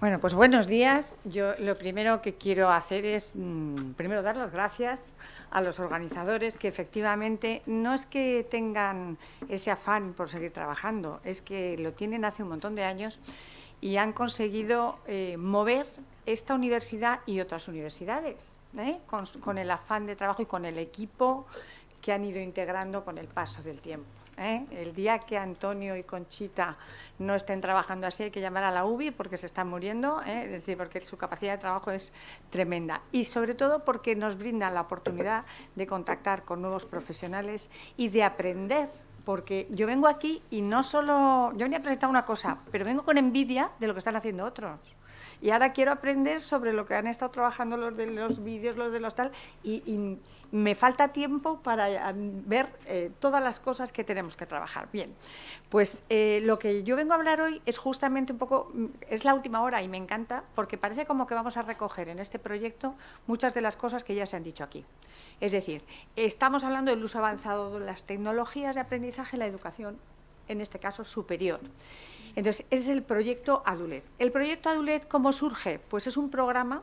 Bueno, pues buenos días. Yo lo primero que quiero hacer es, mm, primero, dar las gracias a los organizadores que efectivamente no es que tengan ese afán por seguir trabajando, es que lo tienen hace un montón de años y han conseguido eh, mover esta universidad y otras universidades, ¿eh? con el afán de trabajo y con el equipo que han ido integrando con el paso del tiempo. ¿eh? El día que Antonio y Conchita no estén trabajando así, hay que llamar a la UBI porque se están muriendo, ¿eh? es decir, porque su capacidad de trabajo es tremenda. Y sobre todo porque nos brinda la oportunidad de contactar con nuevos profesionales y de aprender porque yo vengo aquí y no solo, yo venía a presentar una cosa, pero vengo con envidia de lo que están haciendo otros y ahora quiero aprender sobre lo que han estado trabajando los de los vídeos, los de los tal, y, me falta tiempo para eh, ver eh, todas las cosas que tenemos que trabajar. Bien, pues eh, lo que yo vengo a hablar hoy es justamente un poco, mm, es la última hora y me encanta, porque parece como que vamos a recoger en este proyecto muchas de las cosas que ya se han dicho aquí. Es decir, estamos hablando del uso avanzado de las tecnologías de aprendizaje en la educación, en este caso superior. Entonces, ese es el proyecto ADULED. ¿El proyecto ADULED cómo surge? Pues es un programa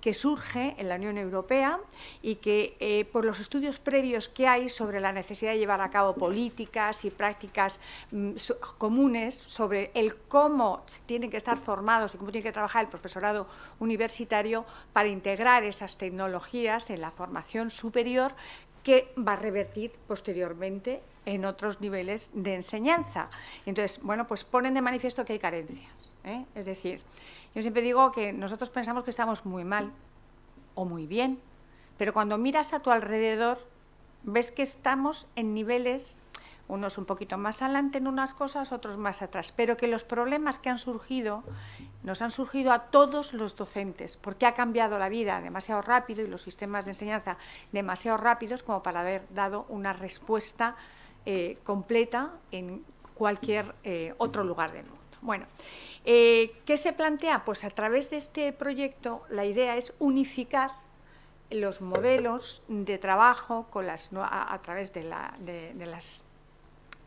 que surge en la Unión Europea y que eh, por los estudios previos que hay sobre la necesidad de llevar a cabo políticas y prácticas mm, comunes sobre el cómo tienen que estar formados y cómo tiene que trabajar el profesorado universitario para integrar esas tecnologías en la formación superior, que va a revertir posteriormente en otros niveles de enseñanza. Entonces, bueno, pues ponen de manifiesto que hay carencias. ¿eh? Es decir, yo siempre digo que nosotros pensamos que estamos muy mal o muy bien, pero cuando miras a tu alrededor, ves que estamos en niveles unos un poquito más adelante en unas cosas, otros más atrás, pero que los problemas que han surgido nos han surgido a todos los docentes, porque ha cambiado la vida demasiado rápido y los sistemas de enseñanza demasiado rápidos como para haber dado una respuesta eh, completa en cualquier eh, otro lugar del mundo. Bueno, eh, ¿qué se plantea? Pues a través de este proyecto la idea es unificar los modelos de trabajo a, través de las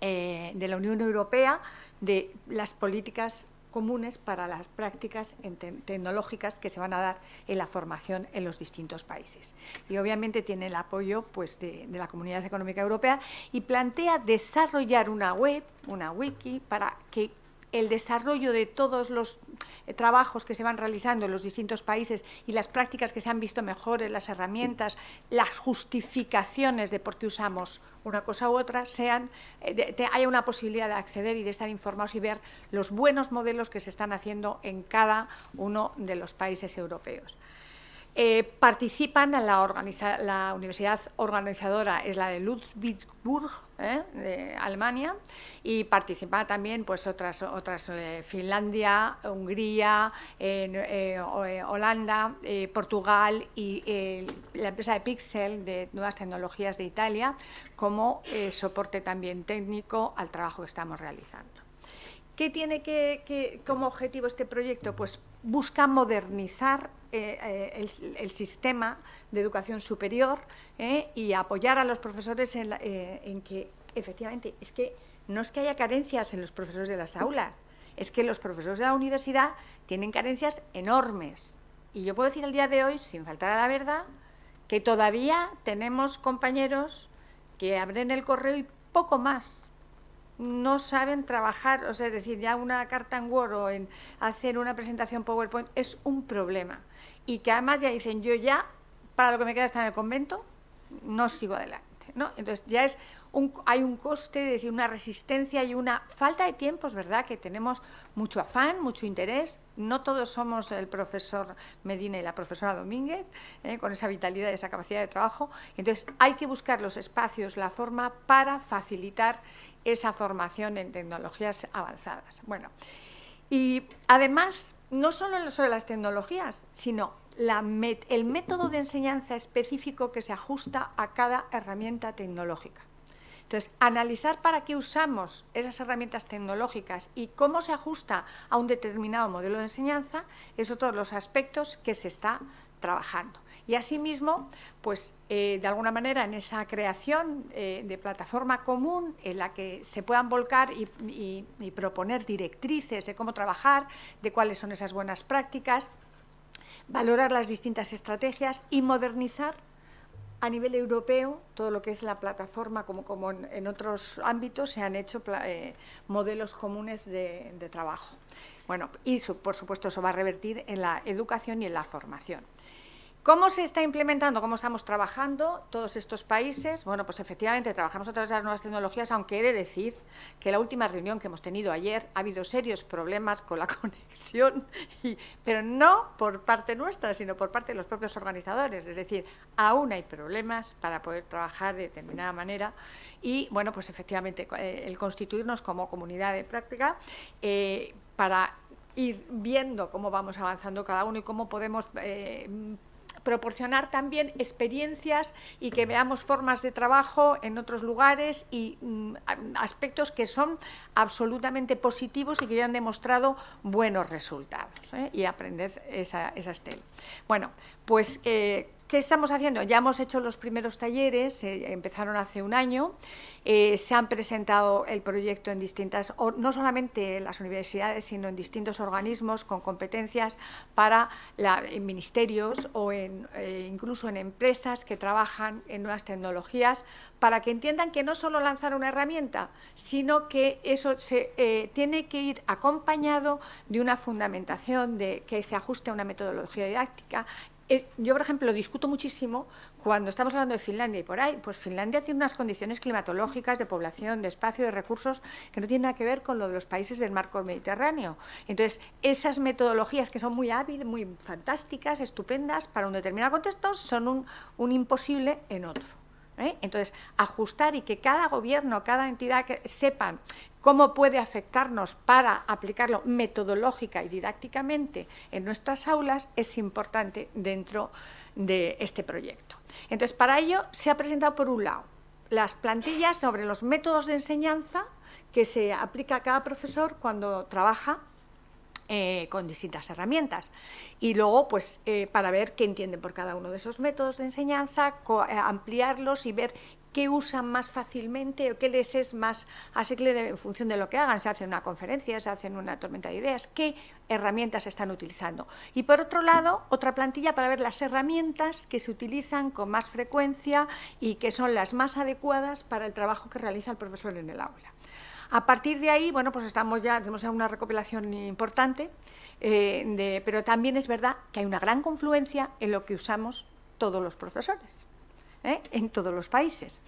eh, de la Unión Europea de las políticas comunes para las prácticas tecnológicas que se van a dar en la formación en los distintos países. Y obviamente tiene el apoyo pues, de la Comunidad Económica Europea y plantea desarrollar una web, una wiki, para que el desarrollo de todos los eh, trabajos que se van realizando en los distintos países y las prácticas que se han visto mejores, las herramientas, las justificaciones de por qué usamos una cosa u otra, sean, eh, haya una posibilidad de acceder y de estar informados y ver los buenos modelos que se están haciendo en cada uno de los países europeos. Eh, participan en la, la universidad organizadora es la de Ludwigsburg, eh, de Alemania, y participa también pues, otras, otras eh, Finlandia, Hungría, Holanda, Portugal y la empresa de Pixel de Nuevas Tecnologías de Italia como soporte también técnico al trabajo que estamos realizando. ¿Qué tiene que, como objetivo este proyecto? Pues busca modernizar eh, eh, el, sistema de educación superior eh, y apoyar a los profesores en, que, efectivamente, es que no es que haya carencias en los profesores de las aulas, es que los profesores de la universidad tienen carencias enormes. Y yo puedo decir el día de hoy, sin faltar a la verdad, que todavía tenemos compañeros que abren el correo y poco más no saben trabajar, o sea, es decir, ya una carta en Word o en hacer una presentación PowerPoint es un problema. Y que además ya dicen, yo ya, para lo que me queda está en el convento, no sigo adelante. ¿no? Entonces ya es hay un coste, decir, una resistencia y una falta de tiempo, es verdad que tenemos mucho afán, mucho interés, no todos somos el profesor Medina y la profesora Domínguez, eh, con esa vitalidad y esa capacidad de trabajo, entonces hay que buscar los espacios, la forma para facilitar esa formación en tecnologías avanzadas. Bueno, y además, no solo sobre las tecnologías, sino el método de enseñanza específico que se ajusta a cada herramienta tecnológica. Entonces, analizar para qué usamos esas herramientas tecnológicas y cómo se ajusta a un determinado modelo de enseñanza es todos de los aspectos que se está trabajando. Y asimismo, pues eh, de alguna manera en esa creación eh, de plataforma común en la que se puedan volcar y, y proponer directrices de cómo trabajar, de cuáles son esas buenas prácticas, valorar las distintas estrategias y modernizar a nivel europeo, todo lo que es la plataforma, como, en, otros ámbitos, se han hecho eh, modelos comunes de, trabajo. Bueno, y por supuesto eso va a revertir en la educación y en la formación. ¿Cómo se está implementando, cómo estamos trabajando todos estos países? Bueno, pues efectivamente trabajamos a través de las nuevas tecnologías, aunque he de decir que la última reunión que hemos tenido ayer ha habido serios problemas con la conexión, pero no por parte nuestra, sino por parte de los propios organizadores. Es decir, aún hay problemas para poder trabajar de determinada manera y, bueno, pues efectivamente eh, el constituirnos como comunidad de práctica eh, para ir viendo cómo vamos avanzando cada uno y cómo podemos... Eh, proporcionar también experiencias y que veamos formas de trabajo en otros lugares y mm, aspectos que son absolutamente positivos y que ya han demostrado buenos resultados. ¿eh? Y aprended esa, esa Bueno, pues... Eh, ¿Qué estamos haciendo? Ya hemos hecho los primeros talleres, eh, empezaron hace un año, eh, se han presentado el proyecto en distintas, no solamente en las universidades, sino en distintos organismos con competencias para la, en ministerios o en, eh, incluso en empresas que trabajan en nuevas tecnologías para que entiendan que no solo lanzar una herramienta, sino que eso se, eh, tiene que ir acompañado de una fundamentación, de que se ajuste a una metodología didáctica yo, por ejemplo, lo discuto muchísimo cuando estamos hablando de Finlandia y por ahí, pues Finlandia tiene unas condiciones climatológicas de población, de espacio, de recursos, que no tienen nada que ver con lo de los países del marco mediterráneo. Entonces, esas metodologías que son muy hábiles, muy fantásticas, estupendas para un determinado contexto, son un, imposible en otro. ¿eh? Entonces, ajustar y que cada gobierno, cada entidad que sepan cómo puede afectarnos para aplicarlo metodológica y didácticamente en nuestras aulas es importante dentro de este proyecto. Entonces, para ello se ha presentado, por un lado, las plantillas sobre los métodos de enseñanza que se aplica a cada profesor cuando trabaja eh, con distintas herramientas. Y luego, pues, eh, para ver qué entienden por cada uno de esos métodos de enseñanza, eh, ampliarlos y ver qué usan más fácilmente o qué les es más que en función de lo que hagan. Se hace una conferencia, se hacen una tormenta de ideas, qué herramientas están utilizando. Y por otro lado, otra plantilla para ver las herramientas que se utilizan con más frecuencia y que son las más adecuadas para el trabajo que realiza el profesor en el aula. A partir de ahí, bueno, pues estamos ya, tenemos ya una recopilación importante, eh, pero también es verdad que hay una gran confluencia en lo que usamos todos los profesores. ¿eh? en todos los países.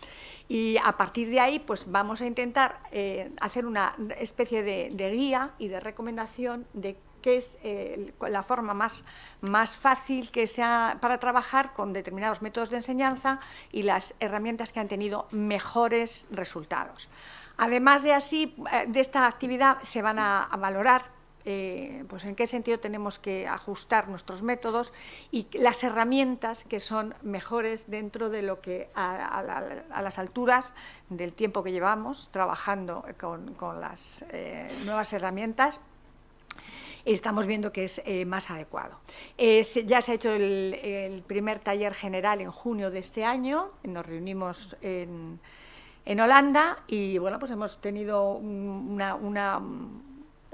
Y a partir de ahí, pues vamos a intentar eh, hacer una especie de, guía y de recomendación de qué es eh, la forma más, más fácil que sea para trabajar con determinados métodos de enseñanza y las herramientas que han tenido mejores resultados. Además de así, de esta actividad se van a valorar eh, pues en qué sentido tenemos que ajustar nuestros métodos y las herramientas que son mejores dentro de lo que a, las alturas del tiempo que llevamos trabajando con, las eh, nuevas herramientas estamos viendo que es eh, más adecuado. ya se ha hecho el, primer taller general en junio de este año, nos reunimos en, Holanda y bueno, pues hemos tenido una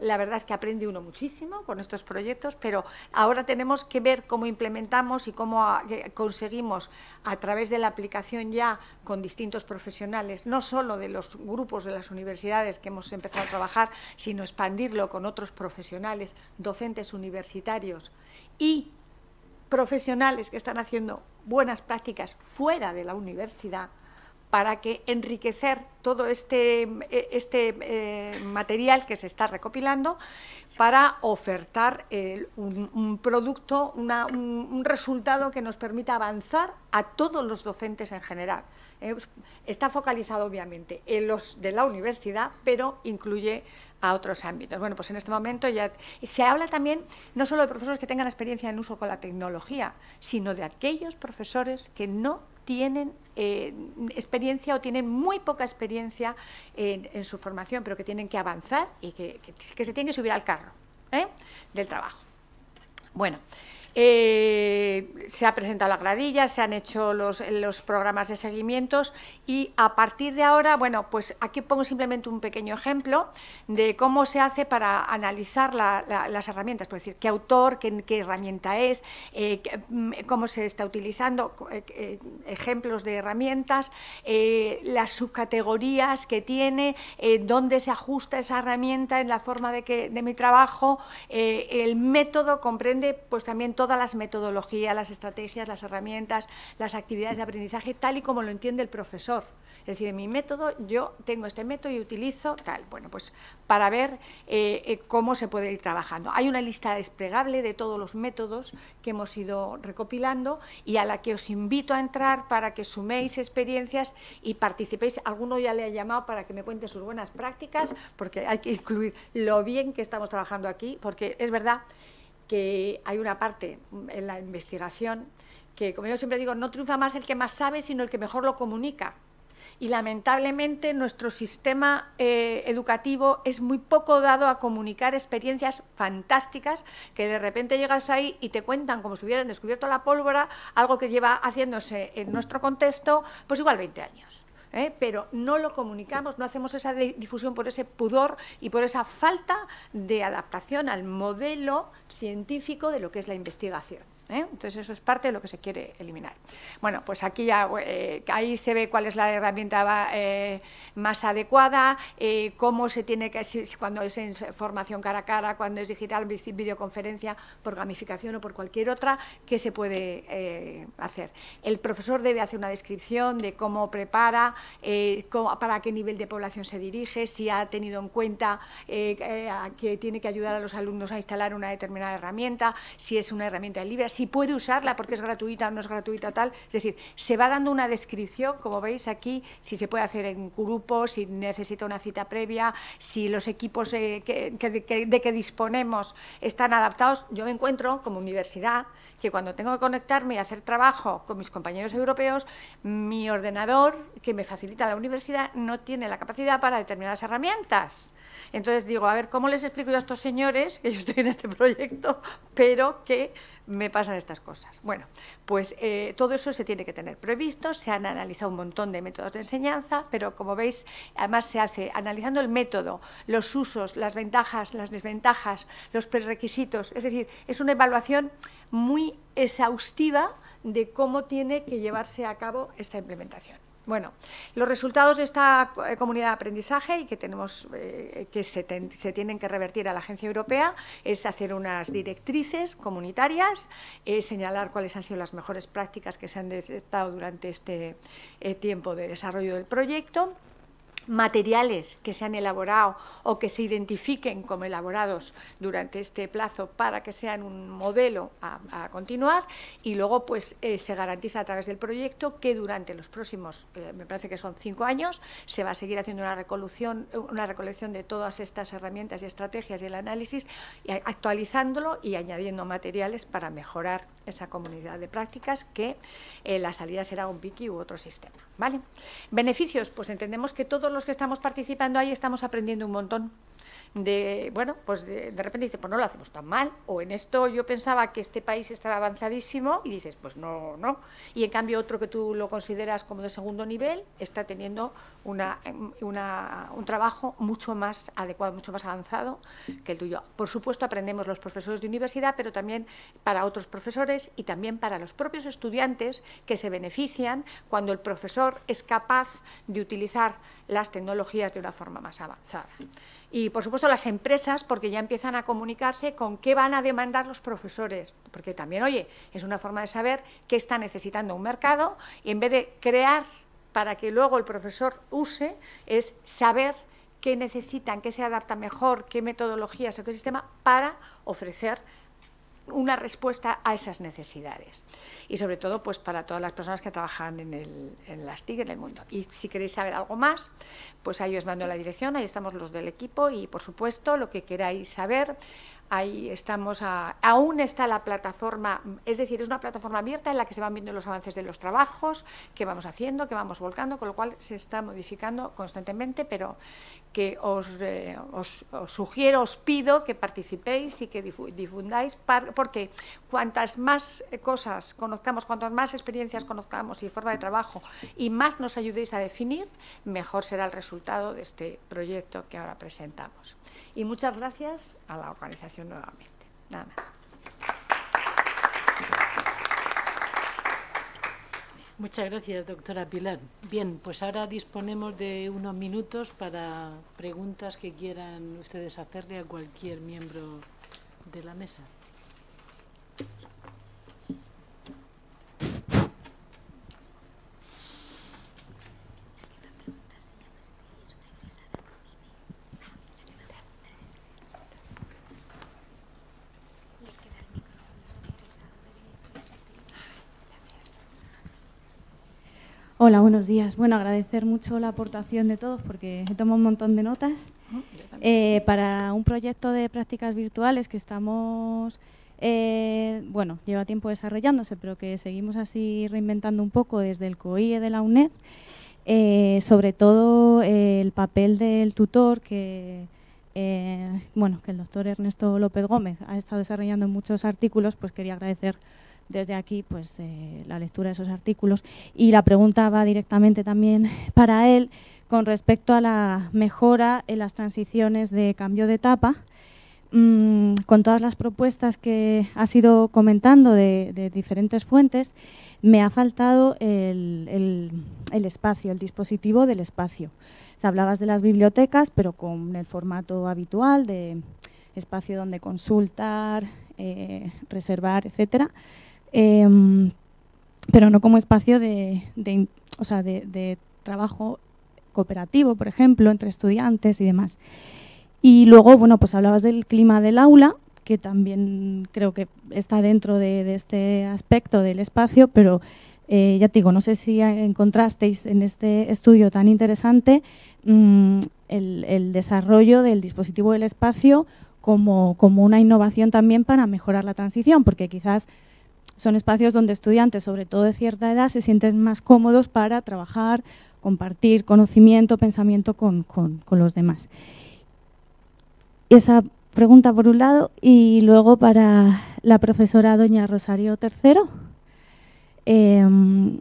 la verdad es que aprende uno muchísimo con estos proyectos, pero ahora tenemos que ver cómo implementamos y cómo ah, conseguimos a través de la aplicación ya con distintos profesionales, no solo de los grupos de las universidades que hemos empezado a trabajar, sino expandirlo con otros profesionales, docentes universitarios y profesionales que están haciendo buenas prácticas fuera de la universidad, para que enriquecer todo este, eh, este eh, material que se está recopilando para ofertar un, producto, un, resultado que nos permita avanzar a todos los docentes en general. Eh, está focalizado obviamente en los de la universidad, pero incluye a otros ámbitos. Bueno, pues en este momento ya se habla también no solo de profesores que tengan experiencia en uso con la tecnología, sino de aquellos profesores que no tienen eh, experiencia o tienen muy poca experiencia en, su formación, pero que tienen que avanzar y que, se tienen que subir al carro ¿eh? del trabajo. Bueno. Eh, se ha presentado la gradilla, se han hecho los, los, programas de seguimientos y a partir de ahora, bueno, pues aquí pongo simplemente un pequeño ejemplo de cómo se hace para analizar las herramientas, por decir, qué autor, qué, qué herramienta es, eh, mm, cómo se está utilizando, eh, ejemplos de herramientas, las subcategorías que tiene, dónde se ajusta esa herramienta en la forma de, que, de mi trabajo, el método comprende pues también todas las metodologías, las estrategias, las herramientas, las actividades de aprendizaje, tal y como lo entiende el profesor. Es decir, en mi método yo tengo este método y utilizo tal. Bueno, pues para ver eh, eh, cómo se puede ir trabajando. Hay una lista desplegable de todos los métodos que hemos ido recopilando y a la que os invito a entrar para que suméis experiencias y participéis. Alguno ya le ha llamado para que me cuente sus buenas prácticas, porque hay que incluir lo bien que estamos trabajando aquí, porque es verdad que hay una parte en la investigación que, como yo siempre digo, no triunfa más el que más sabe, sino el que mejor lo comunica. Y lamentablemente nuestro sistema eh, educativo es muy poco dado a comunicar experiencias fantásticas que de repente llegas ahí y te cuentan como si hubieran descubierto la pólvora, algo que lleva haciéndose en nuestro contexto, pues igual 20 años. ¿eh? pero no lo comunicamos, no hacemos esa difusión por ese pudor y por esa falta de adaptación al modelo científico de lo que es la investigación. ¿eh? Entonces eso es parte de lo que se quiere eliminar. Bueno, pues aquí ya eh, ahí se ve cuál es la herramienta eh, más adecuada, cómo se tiene que, cuando es en formación cara a cara, cuando es digital, videoconferencia, por gamificación o por cualquier otra, qué se puede hacer. El profesor debe hacer una descripción de cómo prepara, para qué nivel de población se dirige, si ha tenido en cuenta que tiene que ayudar a los alumnos a instalar una determinada herramienta, si es una herramienta libre, si puede usarla porque es gratuita o no es gratuita, tal. Es decir, se va dando una descripción, como veis aquí, si se puede hacer en grupo, si necesita una cita previa, si los equipos eh, de que disponemos están adaptados. Yo me encuentro como universidad que cuando tengo que conectarme y hacer trabajo con mis compañeros europeos, mi ordenador, que me facilita la universidad, no tiene la capacidad para determinadas herramientas. Entonces digo, a ver, ¿cómo les explico yo a estos señores que yo estoy en este proyecto, pero que me pasa estas cosas. Bueno, pues eh, todo eso se tiene que tener previsto, se han analizado un montón de métodos de enseñanza, pero como veis, además se hace analizando el método, los usos, las ventajas, las desventajas, los prerequisitos, es decir, es una evaluación muy exhaustiva de cómo tiene que llevarse a cabo esta implementación. Bueno, los resultados de esta eh, comunidad de aprendizaje y que tenemos eh, que se, tienen que revertir a la Agencia Europea es hacer unas directrices comunitarias, señalar cuáles han sido las mejores prácticas que se han detectado durante este eh, tiempo de desarrollo del proyecto materiales que se han elaborado o que se identifiquen como elaborados durante este plazo para que sean un modelo a, continuar y luego pues eh, se garantiza a través del proyecto que durante los próximos, eh, me parece que son cinco años, se va a seguir haciendo una recolección, una recolección de todas estas herramientas y estrategias y el análisis, y eh, actualizándolo y añadiendo materiales para mejorar esa comunidad de prácticas que eh, la salida será un piki u otro sistema. ¿vale? Beneficios, pues entendemos que todos los que estamos participando ahí estamos aprendiendo un montón de, bueno, pues de, repente dice, pues no lo hacemos tan mal, o en esto yo pensaba que este país estaba avanzadísimo y dices, pues no, no, y en cambio otro que tú lo consideras como de segundo nivel está teniendo un trabajo mucho más adecuado, mucho más avanzado que el tuyo. Por supuesto aprendemos los profesores de universidad, pero también para otros profesores y también para los propios estudiantes que se benefician cuando el profesor es capaz de utilizar las tecnologías de una forma más avanzada y, por supuesto, las empresas, porque ya empiezan a comunicarse con qué van a demandar los profesores, porque también, oye, es una forma de saber qué está necesitando un mercado y en vez de crear para que luego el profesor use, es saber qué necesitan, qué se adapta mejor, qué metodologías o qué sistema para ofrecer una respuesta a esas necesidades y sobre todo pues para todas las personas que trabajan en, el, en las TIC en el mundo. Y si queréis saber algo más, pues ahí os mando la dirección, ahí estamos los del equipo y por supuesto lo que queráis saber, ahí estamos, a, aún está la plataforma, es decir, es una plataforma abierta en la que se van viendo los avances de los trabajos, que vamos haciendo, que vamos volcando, con lo cual se está modificando constantemente, pero que os, eh, sugiero, os pido que participéis y que difundáis, porque cuantas más eh, cosas conozcamos, cuantas más experiencias conozcamos y forma de trabajo, y más nos ayudéis a definir, mejor será el resultado de este proyecto que ahora presentamos. Y muchas gracias a la organización nuevamente. Nada más. Muchas gracias, doctora Pilar. Bien, pues ahora disponemos de unos minutos para preguntas que quieran ustedes hacerle a cualquier miembro de la mesa. Hola, buenos días. Bueno, agradecer mucho la aportación de todos porque he tomado un montón de notas ah, eh, para un proyecto de prácticas virtuales que estamos, eh, bueno, lleva tiempo desarrollándose, pero que seguimos así reinventando un poco desde el COIE de la UNED, eh, sobre todo el papel del tutor que... bueno, que el doctor Ernesto López Gómez ha estado desarrollando en muchos artículos, pues quería agradecer desde aquí pues eh, la lectura de esos artículos y la pregunta va directamente también para él con respecto a la mejora en las transiciones de cambio de etapa mm, con todas las propuestas que ha sido comentando de, diferentes fuentes me ha faltado el, espacio, el dispositivo del espacio. Se hablabas de las bibliotecas, pero con el formato habitual de espacio donde consultar, eh, reservar, etcétera Em, pero no como espacio de, trabajo cooperativo, por ejemplo, entre estudiantes y demás. Y luego, bueno, pues hablabas del clima del aula, que también creo que está dentro de, este aspecto del espacio, pero eh, ya te digo, no sé si encontrasteis en este estudio tan interesante mm, el, desarrollo del dispositivo del espacio como una innovación también para mejorar la transición, porque quizás son espacios donde estudiantes, sobre todo de cierta edad, se sienten más cómodos para trabajar, compartir conocimiento, pensamiento con, los demás. Esa pregunta por un lado y luego para la profesora doña Rosario Tercero. Em,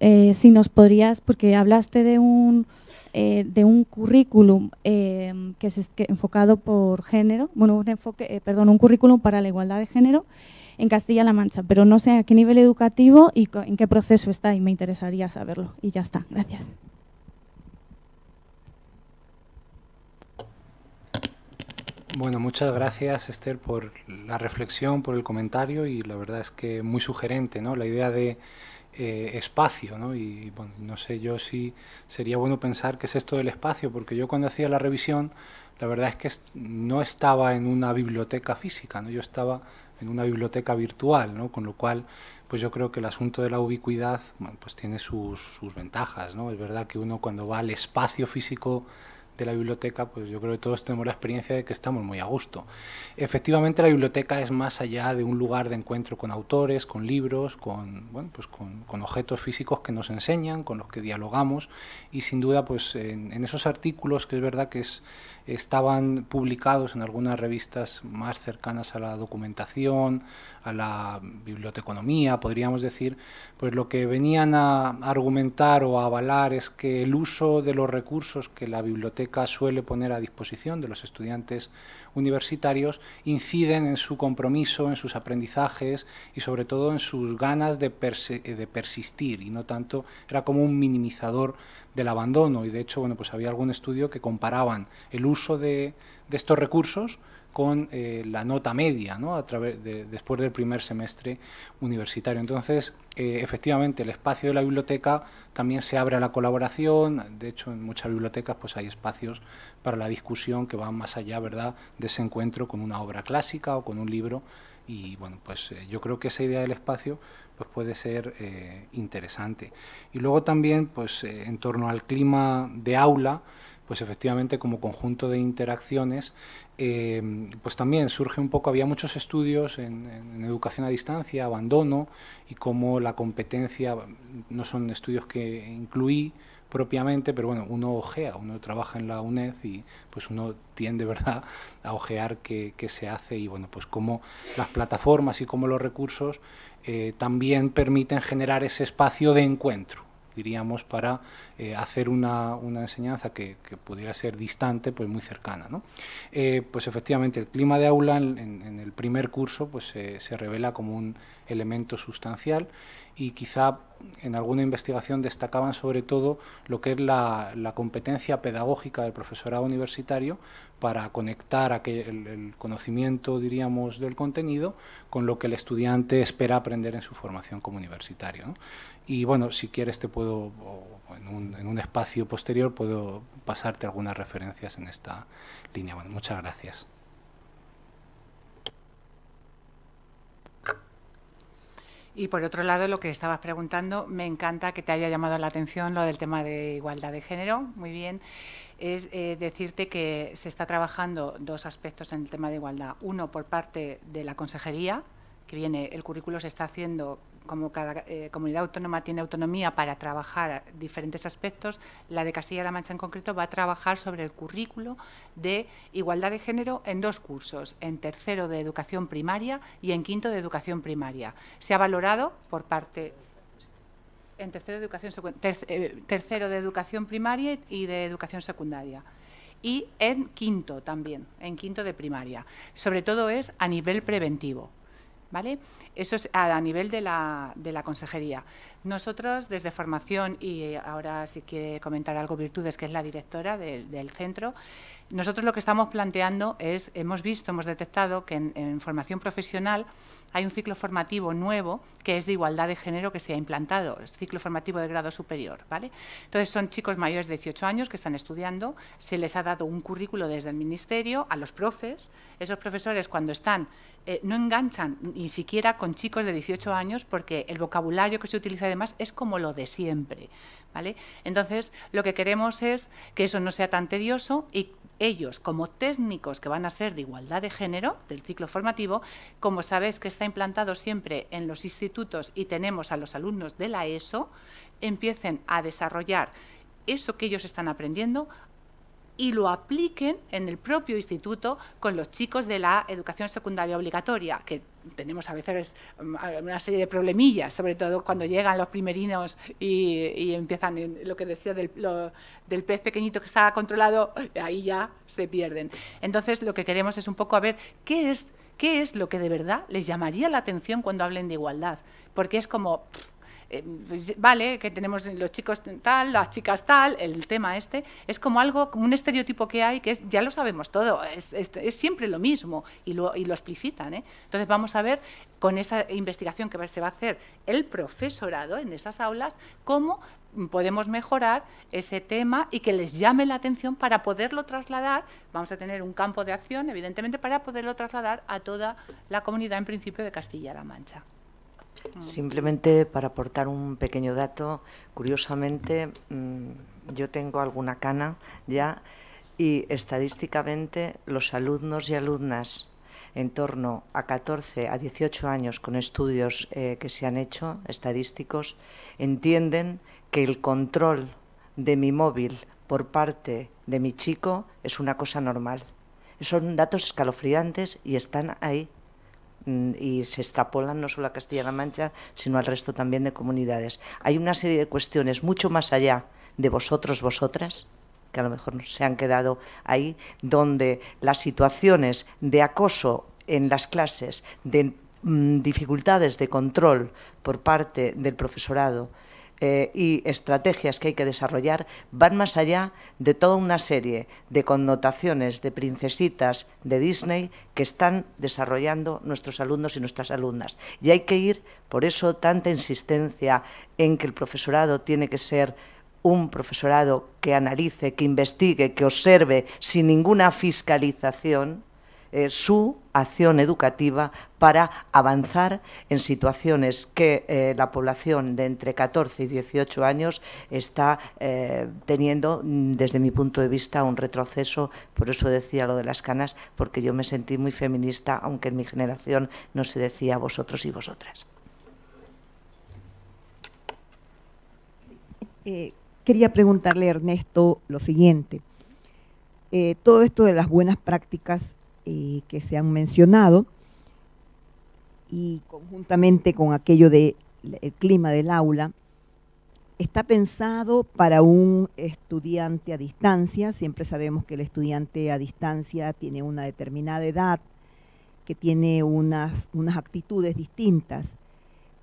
eh, si nos podrías, porque hablaste de un, eh, currículum em, que es enfocado por género, bueno, un enfoque, eh, perdón, un currículum para la igualdad de género en Castilla-La Mancha, pero no sé a qué nivel educativo y en qué proceso está y me interesaría saberlo. Y ya está, gracias. Bueno, muchas gracias Esther por la reflexión, por el comentario y la verdad es que muy sugerente, ¿no? La idea de eh, espacio, ¿no? Y bueno, no sé yo si sería bueno pensar qué es esto del espacio, porque yo cuando hacía la revisión, la verdad es que no estaba en una biblioteca física, ¿no? Yo estaba en una biblioteca virtual, ¿no? Con lo cual, pues yo creo que el asunto de la ubicuidad pues tiene sus, sus ventajas, ¿no? Es verdad que uno cuando va al espacio físico de la biblioteca, pues yo creo que todos tenemos la experiencia de que estamos muy a gusto. Efectivamente, la biblioteca es más allá de un lugar de encuentro con autores, con libros, con, bueno, pues con, con objetos físicos que nos enseñan, con los que dialogamos y sin duda pues en, esos artículos que es verdad que es, estaban publicados en algunas revistas más cercanas a la documentación, a la biblioteconomía, podríamos decir, pues lo que venían a argumentar o a avalar es que el uso de los recursos que la biblioteca suele poner a disposición de los estudiantes universitarios inciden en su compromiso, en sus aprendizajes y sobre todo en sus ganas de, persistir y no tanto era como un minimizador del abandono y de hecho bueno pues había algún estudio que comparaban el uso de, de estos recursos con eh, la nota media ¿no? a través de, después del primer semestre universitario. Entonces, eh, efectivamente, el espacio de la biblioteca también se abre a la colaboración. De hecho, en muchas bibliotecas pues, hay espacios para la discusión que van más allá ¿verdad? de ese encuentro con una obra clásica o con un libro. Y bueno, pues eh, yo creo que esa idea del espacio pues, puede ser interesante. Y luego también, pues en torno al clima de aula, pues efectivamente como conjunto de interacciones, eh, pues también surge un poco, había muchos estudios en, educación a distancia, abandono y cómo la competencia, no son estudios que incluí propiamente, pero bueno, uno ojea, uno trabaja en la UNED y pues uno tiende, ¿verdad?, a ojear qué, qué se hace y bueno, pues cómo las plataformas y cómo los recursos eh, también permiten generar ese espacio de encuentro diríamos, para eh, hacer una, enseñanza que, pudiera ser distante, pues muy cercana. Eh, pues efectivamente, el clima de aula en, el primer curso pues, se revela como un elemento sustancial y quizá en alguna investigación destacaban sobre todo lo que es la, competencia pedagógica del profesorado universitario para conectar el, conocimiento, diríamos, del contenido con lo que el estudiante espera aprender en su formación como universitario. Y bueno, si quieres te puedo, en un, espacio posterior, puedo pasarte algunas referencias en esta línea. Bueno, muchas gracias. Y por otro lado, lo que estabas preguntando, me encanta que te haya llamado la atención lo del tema de igualdad de género, muy bien, es eh, decirte que se está trabajando dos aspectos en el tema de igualdad. Uno, por parte de la consejería, que viene, el currículo se está haciendo como cada eh, comunidad autónoma tiene autonomía para trabajar diferentes aspectos, la de Castilla-La Mancha en concreto va a trabajar sobre el currículo de igualdad de género en dos cursos, en tercero de educación primaria y en quinto de educación primaria. Se ha valorado por parte en de educación eh, tercero de educación primaria y de educación secundaria y en quinto también, en quinto de primaria. Sobre todo es a nivel preventivo. ¿vale? Eso es a, nivel de la consejería. Nosotros, desde formación, y eh, ahora si quiere comentar algo Virtudes, que es la directora del centro, nosotros lo que estamos planteando es, hemos visto, hemos detectado que en, formación profesional hay un ciclo formativo nuevo que es de igualdad de género que se ha implantado, el ciclo formativo de grado superior, ¿vale? Entonces son chicos mayores de 18 años que están estudiando, se les ha dado un currículo desde el ministerio a los profes, esos profesores cuando están eh, no enganchan ni siquiera con chicos de 18 años porque el vocabulario que se utiliza además es como lo de siempre. ¿vale? Entonces, lo que queremos es que eso no sea tan tedioso y ellos, como técnicos que van a ser de igualdad de género del ciclo formativo, como sabéis que está implantado siempre en los institutos y tenemos a los alumnos de la ESO, empiecen a desarrollar eso que ellos están aprendiendo y lo apliquen en el propio instituto con los chicos de la educación secundaria obligatoria, que tenemos a veces mm, una serie de problemillas, sobre todo cuando llegan los primerinos y, empiezan lo que decía del, pez pequeñito que estaba controlado, ahí ya se pierden. Entonces, lo que queremos es un poco a ver qué es, qué es lo que de verdad les llamaría la atención cuando hablen de igualdad, porque es como... Eh, pues, vale, que tenemos los chicos tal, las chicas tal, el tema este, es como algo, como un estereotipo que hay que es, ya lo sabemos todo, es, siempre lo mismo y lo, y lo explicitan. ¿eh? Entonces vamos a ver con esa investigación que se va a hacer el profesorado en esas aulas, cómo podemos mejorar ese tema y que les llame la atención para poderlo trasladar, vamos a tener un campo de acción, evidentemente, para poderlo trasladar a toda la comunidad, en principio, de Castilla-La Mancha. Mm. Simplemente para aportar un pequeño dato, curiosamente mm, yo tengo alguna cana ya y estadísticamente los alumnos y alumnas en torno a 14 a 18 años con estudios eh, que se han hecho estadísticos entienden que el control de mi móvil por parte de mi chico es una cosa normal. Son datos escalofriantes y están ahí. Mm, y se extrapolan no solo a Castilla-La Mancha, sino al resto también de comunidades. Hay una serie de cuestiones mucho más allá de vosotros, vosotras, que a lo mejor se han quedado ahí, donde las situaciones de acoso en las clases, de mm, dificultades de control por parte del profesorado, eh, y estrategias que hay que desarrollar van más allá de toda una serie de connotaciones de princesitas de Disney que están desarrollando nuestros alumnos y nuestras alumnas. Y hay que ir, por eso, tanta insistencia en que el profesorado tiene que ser un profesorado que analice, que investigue, que observe sin ninguna fiscalización, eh, su acción educativa para avanzar en situaciones que eh, la población de entre 14 y 18 años está eh, teniendo, mm, desde mi punto de vista, un retroceso. Por eso decía lo de las canas, porque yo me sentí muy feminista, aunque en mi generación no se decía vosotros y vosotras. quería preguntarle, a Ernesto, lo siguiente. todo esto de las buenas prácticas eh, que se han mencionado y conjuntamente con aquello del el clima del aula, está pensado para un estudiante a distancia. Siempre sabemos que el estudiante a distancia tiene una determinada edad, que tiene unas, unas actitudes distintas.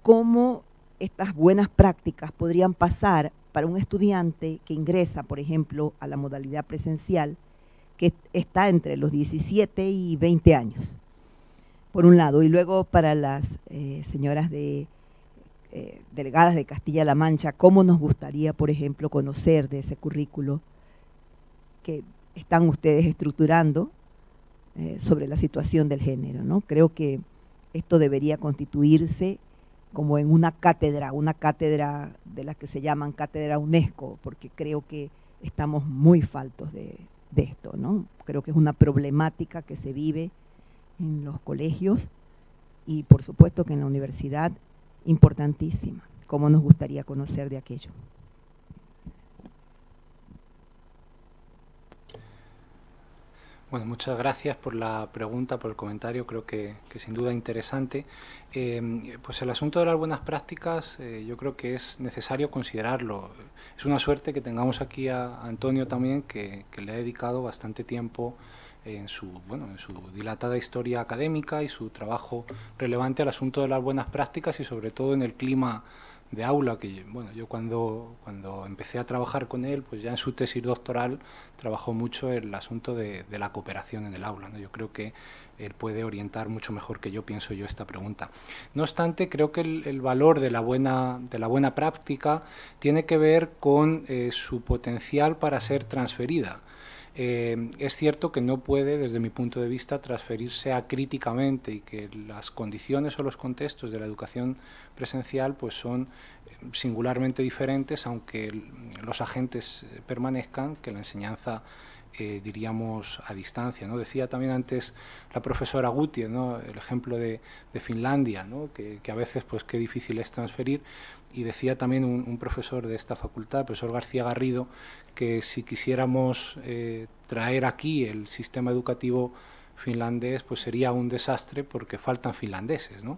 ¿Cómo estas buenas prácticas podrían pasar para un estudiante que ingresa, por ejemplo, a la modalidad presencial? que está entre los 17 y 20 años, por un lado, y luego para las eh, señoras de eh, delegadas de Castilla-La Mancha, cómo nos gustaría, por ejemplo, conocer de ese currículo que están ustedes estructurando eh, sobre la situación del género. ¿no? Creo que esto debería constituirse como en una cátedra, una cátedra de las que se llaman cátedra UNESCO, porque creo que estamos muy faltos de, de esto, ¿no? Creo que es una problemática que se vive en los colegios y por supuesto que en la universidad importantísima, como nos gustaría conocer de aquello. Bueno, muchas gracias por la pregunta, por el comentario, creo que, que sin duda interesante. Em, pues el asunto de las buenas prácticas eh, yo creo que es necesario considerarlo. Es una suerte que tengamos aquí a Antonio también, que, que le ha dedicado bastante tiempo en su, bueno, en su dilatada historia académica y su trabajo relevante al asunto de las buenas prácticas y sobre todo en el clima de aula, que bueno, yo cuando, cuando empecé a trabajar con él, pues ya en su tesis doctoral trabajó mucho el asunto de, la cooperación en el aula. ¿no? Yo creo que él puede orientar mucho mejor que yo, pienso yo, esta pregunta. No obstante, creo que el, valor de la, buena, de la buena práctica tiene que ver con eh, su potencial para ser transferida. Em, es cierto que no puede, desde mi punto de vista, transferirse acríticamente y que las condiciones o los contextos de la educación presencial pues, son em, singularmente diferentes, aunque los agentes eh, permanezcan, que la enseñanza eh, diríamos, a distancia. ¿no? Decía también antes la profesora Guti, el ejemplo de, Finlandia, ¿no? que, a veces pues qué difícil es transferir, y decía también un, profesor de esta facultad, el profesor García Garrido, que si quisiéramos eh, traer aquí el sistema educativo finlandés, pues sería un desastre porque faltan finlandeses, ¿no?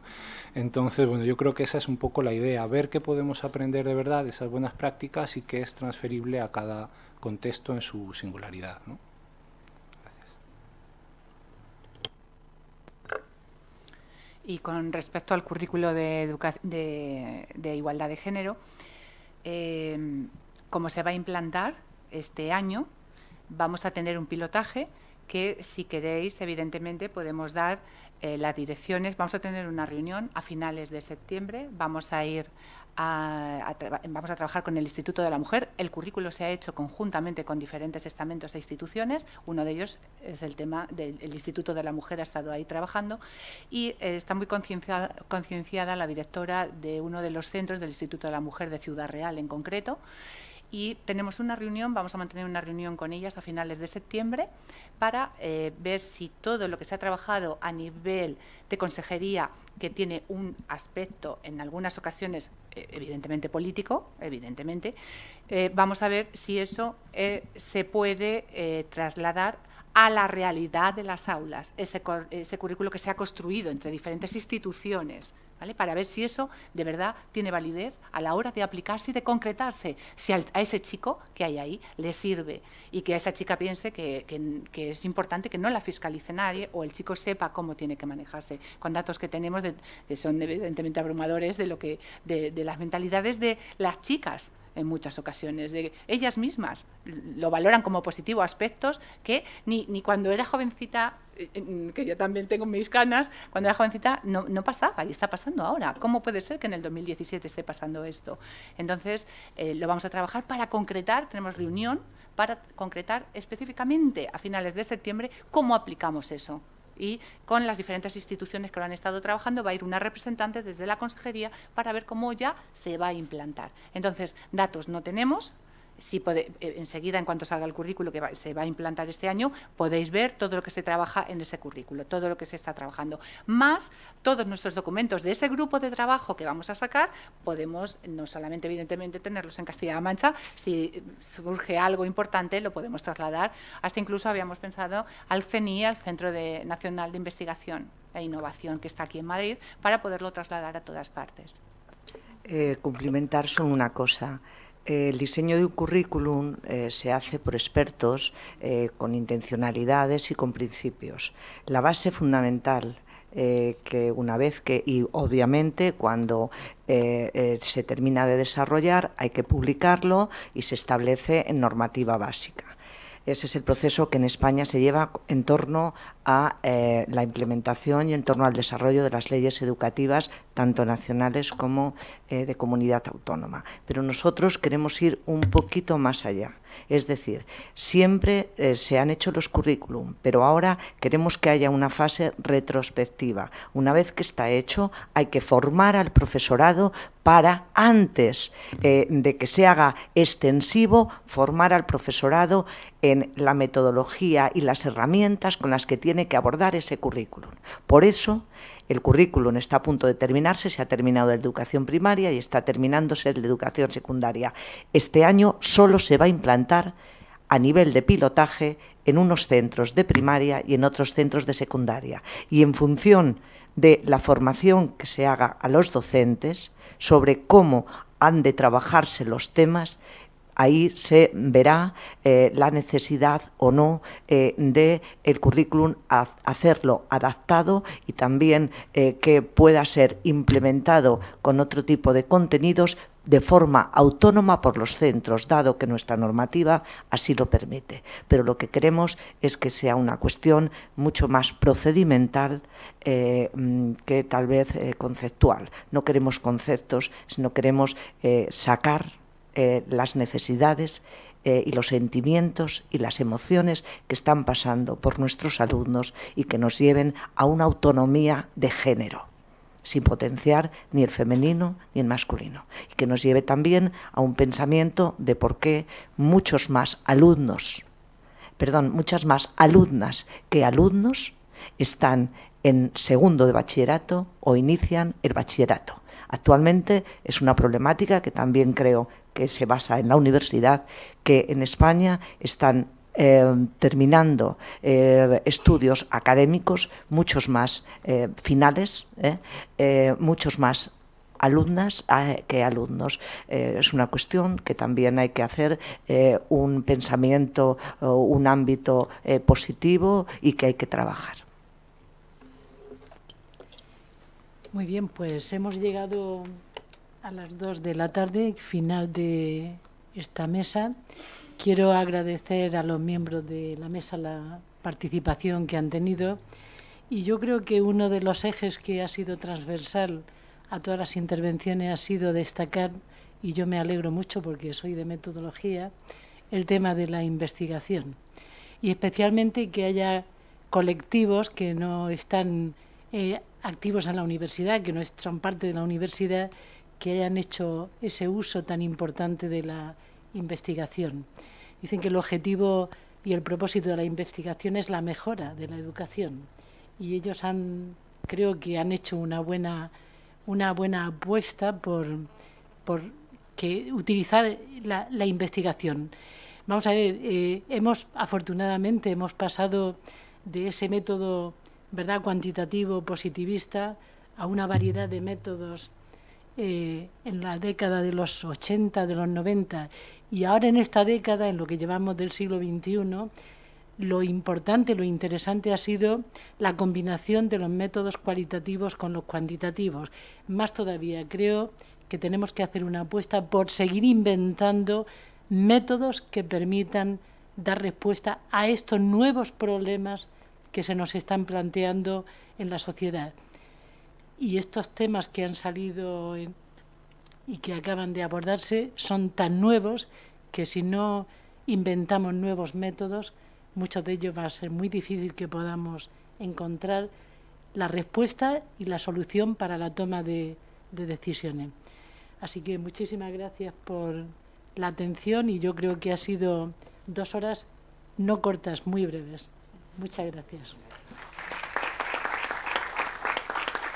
Entonces, bueno, yo creo que esa es un poco la idea, ver qué podemos aprender de verdad de esas buenas prácticas y qué es transferible a cada contexto en su singularidad. ¿no? Y con respecto al currículo de, igualdad de género, em, como se va a implantar este año, vamos a tener un pilotaje que, si queréis, evidentemente podemos dar eh, las direcciones. Vamos a tener una reunión a finales de septiembre, vamos a ir vamos a trabajar con el Instituto de la Mujer. El currículo se ha hecho conjuntamente con diferentes estamentos e instituciones. Uno de ellos es el tema del Instituto de la Mujer, ha estado ahí trabajando y eh, está muy concienciada la directora de uno de los centros del Instituto de la Mujer de Ciudad Real en concreto y tenemos una reunión, vamos a mantener una reunión con ellas a finales de septiembre para eh, ver si todo lo que se ha trabajado a nivel de consejería, que tiene un aspecto en algunas ocasiones eh, evidentemente político, evidentemente, eh, vamos a ver si eso se puede trasladar a la realidad de las aulas, ese, ese currículo que se ha construido entre diferentes instituciones, ¿vale? para ver si eso de verdad tiene validez a la hora de aplicarse y de concretarse, si a ese chico que hay ahí le sirve y que a esa chica piense que, es importante que no la fiscalice nadie o el chico sepa cómo tiene que manejarse, con datos que tenemos que son evidentemente abrumadores de, lo que, de, de las mentalidades de las chicas en muchas ocasiones. De, ellas mismas lo valoran como positivo aspectos que ni, ni cuando era jovencita, eh, que yo también tengo mis canas, cuando era jovencita no, pasaba y está pasando ahora. ¿Cómo puede ser que en el 2017 esté pasando esto? Entonces, eh, lo vamos a trabajar para concretar, tenemos reunión para concretar específicamente a finales de septiembre cómo aplicamos eso y con las diferentes instituciones que lo han estado trabajando va a ir una representante desde la consejería para ver cómo ya se va a implantar. Entonces, datos no tenemos, si eh, enseguida, en cuanto salga el currículo que se va a implantar este año, podéis ver todo lo que se trabaja en ese currículo, todo lo que se está trabajando. Más todos nuestros documentos de ese grupo de trabajo que vamos a sacar, podemos no solamente, evidentemente, tenerlos en Castilla-La Mancha, si surge algo importante, lo podemos trasladar. Hasta incluso habíamos pensado al CENI, al Centro de, Nacional de Investigación e Innovación, que está aquí en Madrid, para poderlo trasladar a todas partes. Eh, cumplimentar son una cosa el diseño de un currículum eh, se hace por expertos eh, con intencionalidades y con principios. La base fundamental eh, que una vez que, y obviamente cuando se termina de desarrollar, hay que publicarlo y se establece en normativa básica. Ese es el proceso que en España se lleva en torno a eh, la implementación y en torno al desarrollo de las leyes educativas, tanto nacionales como eh, de comunidad autónoma. Pero nosotros queremos ir un poquito más allá. Es decir, siempre eh, se han hecho los currículum, pero ahora queremos que haya una fase retrospectiva. Una vez que está hecho, hay que formar al profesorado para, antes eh, de que se haga extensivo, formar al profesorado en la metodología y las herramientas con las que tiene que abordar ese currículum. Por eso el currículum está a punto de terminarse, se ha terminado la educación primaria y está terminándose la educación secundaria. Este año solo se va a implantar a nivel de pilotaje en unos centros de primaria y en otros centros de secundaria. Y en función de la formación que se haga a los docentes sobre cómo han de trabajarse los temas, Ahí se verá eh, la necesidad o no eh, de el currículum hacerlo adaptado y también eh, que pueda ser implementado con otro tipo de contenidos de forma autónoma por los centros, dado que nuestra normativa así lo permite. Pero lo que queremos es que sea una cuestión mucho más procedimental mm, que tal vez conceptual. No queremos conceptos, sino queremos sacar eh, las necesidades eh, y los sentimientos y las emociones que están pasando por nuestros alumnos y que nos lleven a una autonomía de género, sin potenciar ni el femenino ni el masculino. Y que nos lleve también a un pensamiento de por qué muchos más alumnos, perdón, muchas más alumnas que alumnos están en segundo de bachillerato o inician el bachillerato. Actualmente es una problemática que también creo que se basa en la universidad, que en España están eh, terminando eh, estudios académicos, muchos más eh, finales, muchos más alumnas que alumnos. es una cuestión que también hay que hacer un pensamiento, un ámbito positivo y que hay que trabajar. Muy bien, pues hemos llegado a las 2 de la tarde, final de esta mesa. Quiero agradecer a los miembros de la mesa la participación que han tenido y yo creo que uno de los ejes que ha sido transversal a todas las intervenciones ha sido destacar, y yo me alegro mucho porque soy de metodología, el tema de la investigación y especialmente que haya colectivos que no están eh, activos en la universidad, que no son parte de la universidad que hayan hecho ese uso tan importante de la investigación. Dicen que el objetivo y el propósito de la investigación es la mejora de la educación y ellos han, creo que han hecho una buena, una buena apuesta por, por que utilizar la, investigación. Vamos a ver, eh, hemos afortunadamente hemos pasado de ese método verdad cuantitativo positivista a una variedad de métodos eh, en la década de los 80, de los 90 y ahora en esta década, en lo que llevamos del siglo XXI, lo importante, lo interesante ha sido la combinación de los métodos cualitativos con los cuantitativos. Más todavía, creo que tenemos que hacer una apuesta por seguir inventando métodos que permitan dar respuesta a estos nuevos problemas que se nos están planteando en la sociedad y estos temas que han salido y que acaban de abordarse son tan nuevos que si no inventamos nuevos métodos, muchos de ellos va a ser muy difícil que podamos encontrar la respuesta y la solución para la toma de, de decisiones. Así que muchísimas gracias por la atención y yo creo que ha sido dos horas no cortas, muy breves. Muchas gracias.